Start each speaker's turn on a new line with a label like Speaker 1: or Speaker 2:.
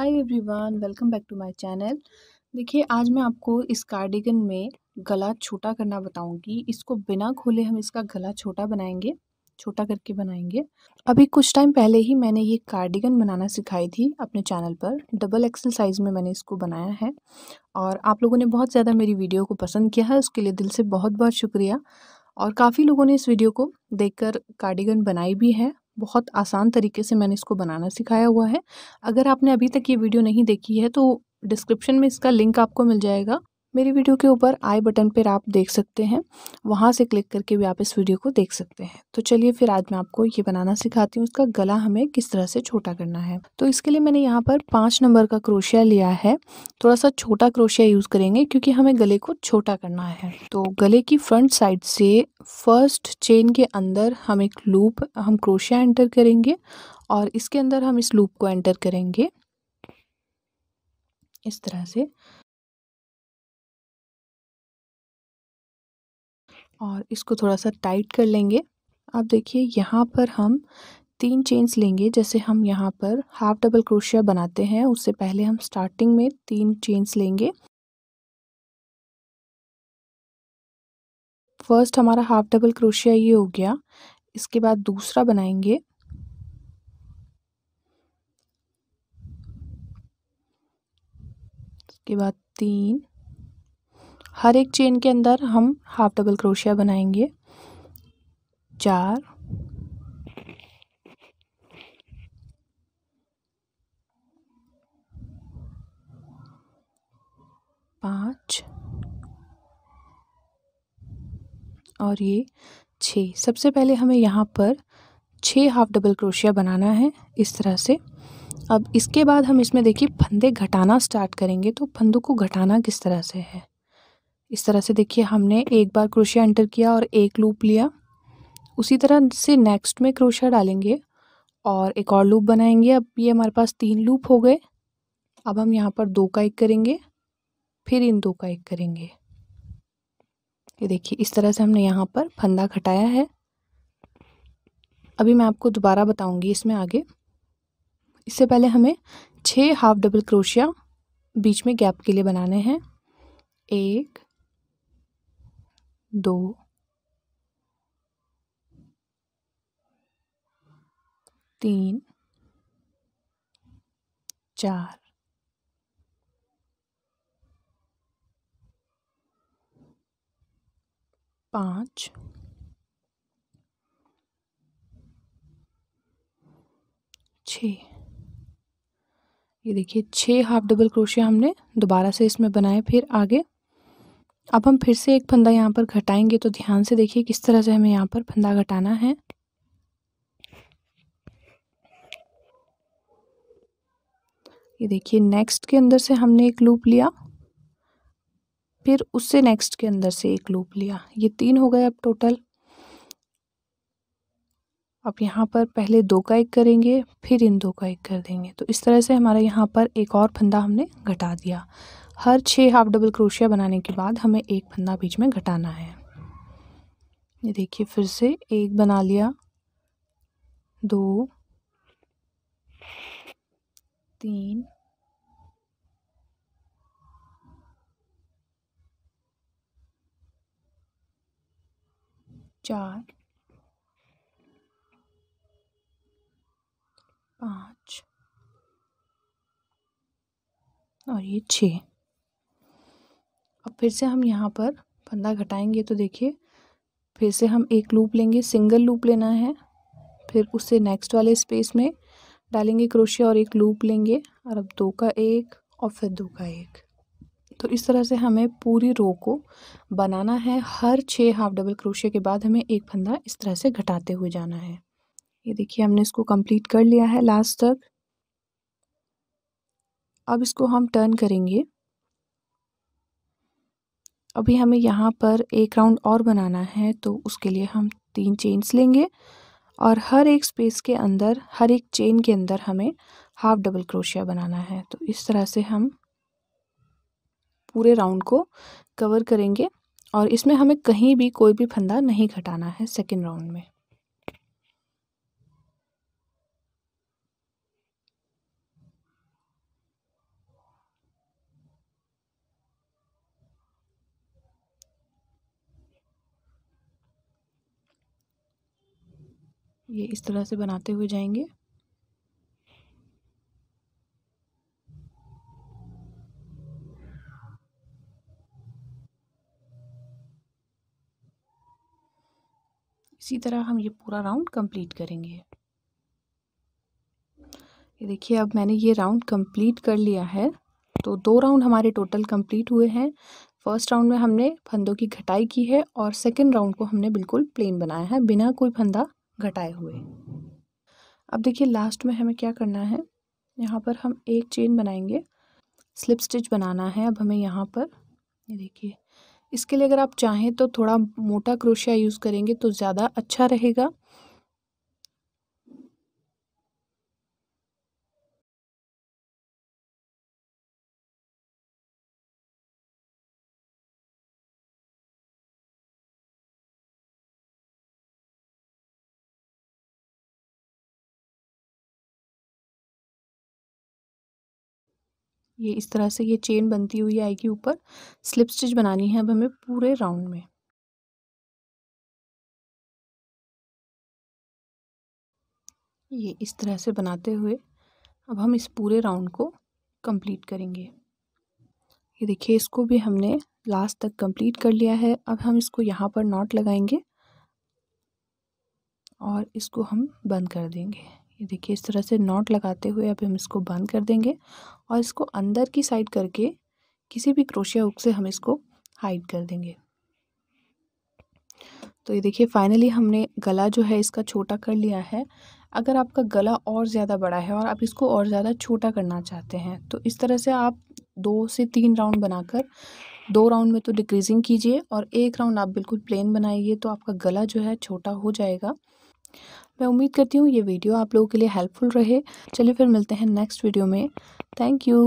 Speaker 1: hi everyone welcome back to my channel देखिए आज मैं आपको इस कार्डिगन में गला छोटा करना बताऊंगी इसको बिना खोले हम इसका गला छोटा बनाएंगे छोटा करके बनाएंगे अभी कुछ टाइम पहले ही मैंने ये कार्डिगन बनाना सिखाई थी अपने चैनल पर डबल एक्सल साइज़ में मैंने इसको बनाया है और आप लोगों ने बहुत ज़्यादा मेरी वीडियो को पसंद किया है उसके लिए दिल से बहुत बहुत शुक्रिया और काफ़ी लोगों ने इस वीडियो को देखकर कार्डिगन बनाई भी है बहुत आसान तरीके से मैंने इसको बनाना सिखाया हुआ है अगर आपने अभी तक ये वीडियो नहीं देखी है तो डिस्क्रिप्शन में इसका लिंक आपको मिल जाएगा मेरी वीडियो के ऊपर आई बटन पर आप देख सकते हैं वहाँ से क्लिक करके भी आप इस वीडियो को देख सकते हैं तो चलिए फिर आज मैं आपको ये बनाना सिखाती हूँ इसका गला हमें किस तरह से छोटा करना है तो इसके लिए मैंने यहाँ पर पाँच नंबर का क्रोशिया लिया है थोड़ा सा छोटा क्रोशिया यूज़ करेंगे क्योंकि हमें गले को छोटा करना है तो गले की फ्रंट साइड से फर्स्ट चेन के अंदर हम एक लूप हम क्रोशिया एंटर करेंगे और इसके अंदर हम इस लूप को एंटर करेंगे इस तरह से और इसको थोड़ा सा टाइट कर लेंगे अब देखिए यहाँ पर हम तीन चेन्स लेंगे जैसे हम यहाँ पर हाफ डबल क्रोशिया बनाते हैं उससे पहले हम स्टार्टिंग में तीन चेन्स लेंगे फर्स्ट हमारा हाफ डबल क्रोशिया ये हो गया इसके बाद दूसरा बनाएंगे इसके बाद तीन हर एक चेन के अंदर हम हाफ डबल क्रोशिया बनाएंगे चार पाँच और ये छः सबसे पहले हमें यहाँ पर छः हाफ डबल क्रोशिया बनाना है इस तरह से अब इसके बाद हम इसमें देखिए फंदे घटाना स्टार्ट करेंगे तो फंदों को घटाना किस तरह से है इस तरह से देखिए हमने एक बार क्रोशिया एंटर किया और एक लूप लिया उसी तरह से नेक्स्ट में क्रोशिया डालेंगे और एक और लूप बनाएंगे अब ये हमारे पास तीन लूप हो गए अब हम यहाँ पर दो का एक करेंगे फिर इन दो का एक करेंगे ये देखिए इस तरह से हमने यहाँ पर फंदा घटाया है अभी मैं आपको दोबारा बताऊंगी इसमें आगे इससे पहले हमें छः हाफ डबल क्रोशिया बीच में गैप के लिए बनाने हैं एक दो तीन चार पाँच छ ये देखिए छः हाफ डबल क्रोशिया हमने दोबारा से इसमें बनाए फिर आगे अब हम फिर से एक फंदा यहाँ पर घटाएंगे तो ध्यान से देखिए किस तरह से हमें यहाँ पर फंदा घटाना है ये देखिए नेक्स्ट के अंदर से हमने एक लूप लिया फिर उससे नेक्स्ट के अंदर से एक लूप लिया ये तीन हो गए अब टोटल अब यहाँ पर पहले दो का एक करेंगे फिर इन दो का एक कर देंगे तो इस तरह से हमारा यहाँ पर एक और फंदा हमने घटा दिया हर छः हाफ डबल क्रोशिया बनाने के बाद हमें एक फंदा बीच में घटाना है ये देखिए फिर से एक बना लिया दो तीन चार पाँच और ये छः अब फिर से हम यहाँ पर फंदा घटाएंगे तो देखिए फिर से हम एक लूप लेंगे सिंगल लूप लेना है फिर उससे नेक्स्ट वाले स्पेस में डालेंगे क्रोशिया और एक लूप लेंगे और अब दो का एक और फिर दो का एक तो इस तरह से हमें पूरी रो को बनाना है हर छः हाफ डबल क्रोशिया के बाद हमें एक फंदा इस तरह से घटाते हुए जाना है ये देखिए हमने इसको कंप्लीट कर लिया है लास्ट तक अब इसको हम टर्न करेंगे अभी हमें यहाँ पर एक राउंड और बनाना है तो उसके लिए हम तीन चेन्स लेंगे और हर एक स्पेस के अंदर हर एक चेन के अंदर हमें हाफ डबल क्रोशिया बनाना है तो इस तरह से हम पूरे राउंड को कवर करेंगे और इसमें हमें कहीं भी कोई भी फंदा नहीं घटाना है सेकेंड राउंड में ये इस तरह से बनाते हुए जाएंगे इसी तरह हम ये पूरा राउंड कंप्लीट करेंगे ये देखिए अब मैंने ये राउंड कंप्लीट कर लिया है तो दो राउंड हमारे टोटल कंप्लीट हुए हैं फर्स्ट राउंड में हमने फंदों की घटाई की है और सेकंड राउंड को हमने बिल्कुल प्लेन बनाया है बिना कोई फंदा घटाए हुए अब देखिए लास्ट में हमें क्या करना है यहाँ पर हम एक चेन बनाएंगे स्लिप स्टिच बनाना है अब हमें यहाँ पर ये देखिए इसके लिए अगर आप चाहें तो थोड़ा मोटा क्रोशिया यूज़ करेंगे तो ज़्यादा अच्छा रहेगा ये इस तरह से ये चेन बनती हुई आएगी ऊपर स्लिप स्टिच बनानी है अब हमें पूरे राउंड में ये इस तरह से बनाते हुए अब हम इस पूरे राउंड को कंप्लीट करेंगे ये देखिए इसको भी हमने लास्ट तक कंप्लीट कर लिया है अब हम इसको यहाँ पर नॉट लगाएंगे और इसको हम बंद कर देंगे ये देखिए इस तरह से नॉट लगाते हुए अब हम इसको बंद कर देंगे और इसको अंदर की साइड करके किसी भी क्रोशिया हुक से हम इसको हाइड कर देंगे तो ये देखिए फाइनली हमने गला जो है इसका छोटा कर लिया है अगर आपका गला और ज़्यादा बड़ा है और आप इसको और ज़्यादा छोटा करना चाहते हैं तो इस तरह से आप दो से तीन राउंड बनाकर दो राउंड में तो डिक्रीजिंग कीजिए और एक राउंड आप बिल्कुल प्लेन बनाइए तो आपका गला जो है छोटा हो जाएगा मैं उम्मीद करती हूँ ये वीडियो आप लोगों के लिए हेल्पफुल रहे चलिए फिर मिलते हैं नेक्स्ट वीडियो में थैंक यू